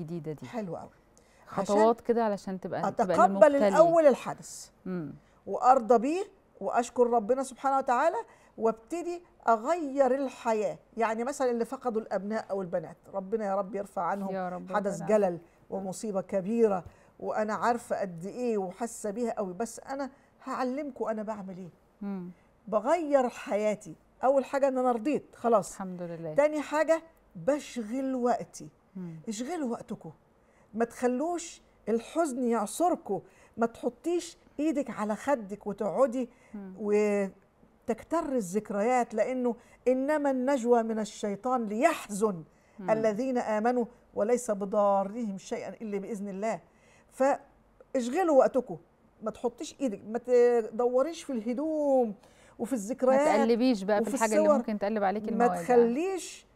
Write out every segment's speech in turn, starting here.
الجديده دي حلو قوي خطوات كده علشان تبقى اتقبل تبقى الاول الحدث مم. وارضى بيه واشكر ربنا سبحانه وتعالى وابتدي اغير الحياه يعني مثلا اللي فقدوا الابناء او البنات ربنا يا رب يرفع عنهم رب حدث جلل ومصيبه كبيره وانا عارفه قد ايه وحاسه بيها قوي بس انا هعلمكم انا بعمل ايه مم. بغير حياتي اول حاجه ان انا رضيت خلاص الحمد لله تاني حاجه بشغل وقتي اشغلوا وقتكم ما تخلوش الحزن يعصركم ما تحطيش ايدك على خدك وتقعدي وتكتر الذكريات لانه انما النجوى من الشيطان ليحزن مم. الذين امنوا وليس بضارهم شيئا الا باذن الله فاشغلوا وقتكم ما تحطيش ايدك ما تدوريش في الهدوم وفي الذكريات ما تقلبيش بقى في الحاجه اللي ممكن تقلب عليك المواد ما تخليش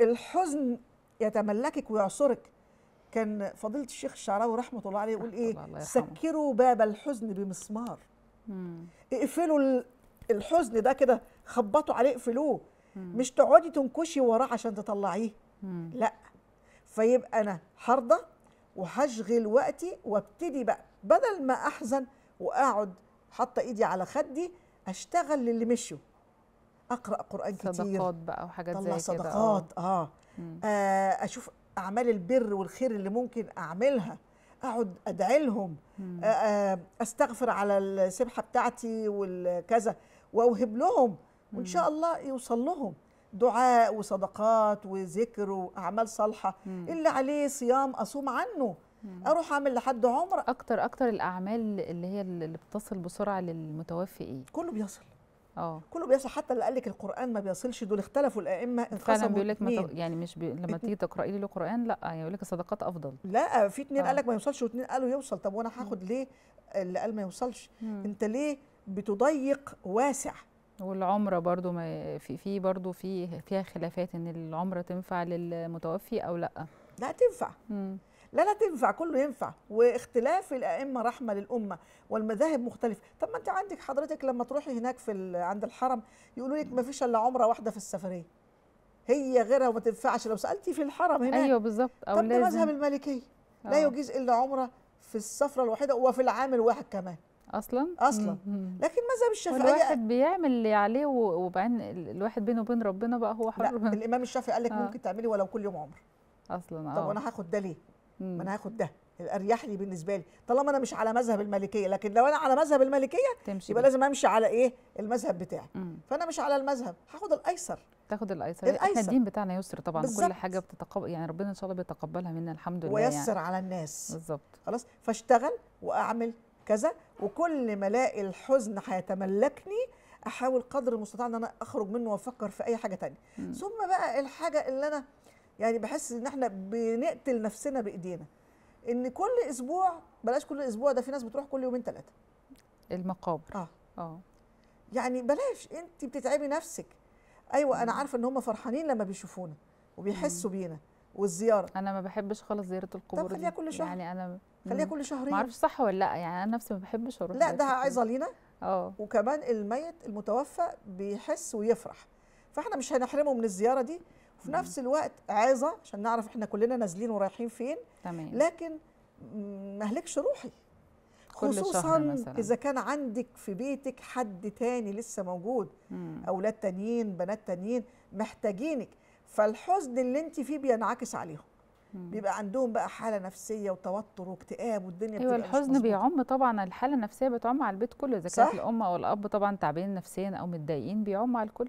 الحزن يتملكك ويعصرك كان فضيله الشيخ الشعراوي رحمه الله عليه يقول ايه الله سكروا باب الحزن بمسمار مم. اقفلوا الحزن ده كده خبطوا عليه اقفلوه مش تقعدي تنكشي وراه عشان تطلعيه مم. لا فيبقى انا هرضى وهشغل وقتي وابتدي بقى بدل ما احزن واقعد حاطه ايدي على خدي اشتغل للي مشوا اقرا قران كتير صدقات بقى وحاجات زي كده صدقات آه. آه. اشوف اعمال البر والخير اللي ممكن اعملها اقعد ادعي لهم آه، آه، استغفر على السبحه بتاعتي والكذا واوهب لهم وان شاء الله يوصل لهم دعاء وصدقات وذكر واعمال صالحه اللي عليه صيام اصوم عنه اروح اعمل لحد عمر اكتر اكتر الاعمال اللي هي اللي بتصل بسرعه للمتوفي ايه كله بيصل أوه. كله بيصل حتى اللي قال لك القران ما بيصلش دول اختلفوا الائمه انقسموا فعلا بيقول لك يعني مش بي... لما تيجي تقراي لي القران لا يعني يقول لك الصدقات افضل لا في اثنين آه. قال لك ما يوصلش واثنين قالوا يوصل طب وانا هاخد ليه اللي قال ما يوصلش مم. انت ليه بتضيق واسع والعمرة برضو ما في في برضو في فيها خلافات ان العمرة تنفع للمتوفي او لا لا تنفع مم. لا لا تنفع كله ينفع واختلاف الائمه رحمه للامه والمذاهب مختلفه طب ما انت عندك حضرتك لما تروحي هناك في عند الحرم يقولوا لك ما فيش الا عمره واحده في السفريه هي غيرها وما تنفعش لو سالتي في الحرم هناك ايوه بالظبط او طب ده مذهب المالكيه لا آه. يجيز الا عمره في السفره الواحده وفي العام الواحد كمان اصلا اصلا لكن مذهب الشافعيه الواحد بيعمل اللي عليه وبعدين الواحد بينه وبين ربنا بقى هو حر لا الامام الشافعي قال لك آه. ممكن تعملي ولو كل يوم عمر اصلا اه طب وانا هاخد ده ليه ما انا هاخد ده الاريح لي بالنسبه لي طالما انا مش على مذهب المالكيه لكن لو انا على مذهب المالكيه تمشي يبقى بي. لازم امشي على ايه المذهب بتاعي مم. فانا مش على المذهب هاخد الايسر تاخد الايسر احنا الدين بتاعنا يسر طبعا بالزبط. كل حاجه بتتقبل يعني ربنا ان شاء الله بيتقبلها منا الحمد لله يعني. ويسر يعني. على الناس بالظبط خلاص فاشتغل واعمل كذا وكل ما الاقي الحزن هيتملكني احاول قدر المستطاع ان انا اخرج منه وافكر في اي حاجه ثانيه ثم بقى الحاجه اللي انا يعني بحس ان احنا بنقتل نفسنا بايدينا ان كل اسبوع بلاش كل اسبوع ده في ناس بتروح كل يومين ثلاثه المقابر اه اه يعني بلاش انت بتتعبي نفسك ايوه انا عارفه ان هم فرحانين لما بيشوفونا وبيحسوا بينا والزياره انا ما بحبش خالص زياره القبور طب خليها كل شهر يعني انا خليها كل شهرين ما اعرفش صح ولا لا يعني انا نفسي ما بحبش اروح لا ده عايزه لينا اه وكمان الميت المتوفى بيحس ويفرح فاحنا مش هنحرمه من الزياره دي في نفس الوقت عظه عشان نعرف احنا كلنا نازلين ورايحين فين تمام. لكن ما اهلكش روحي خصوصا اذا كان عندك في بيتك حد تاني لسه موجود مم. اولاد تانيين بنات تانيين محتاجينك فالحزن اللي انت فيه بينعكس عليهم مم. بيبقى عندهم بقى حاله نفسيه وتوتر واكتئاب والدنيا ايوه الحزن بيعم طبعا الحاله النفسيه بتعم على البيت كله اذا كانت الام او الاب طبعا تعبانين نفسيا او متضايقين بيعم على الكل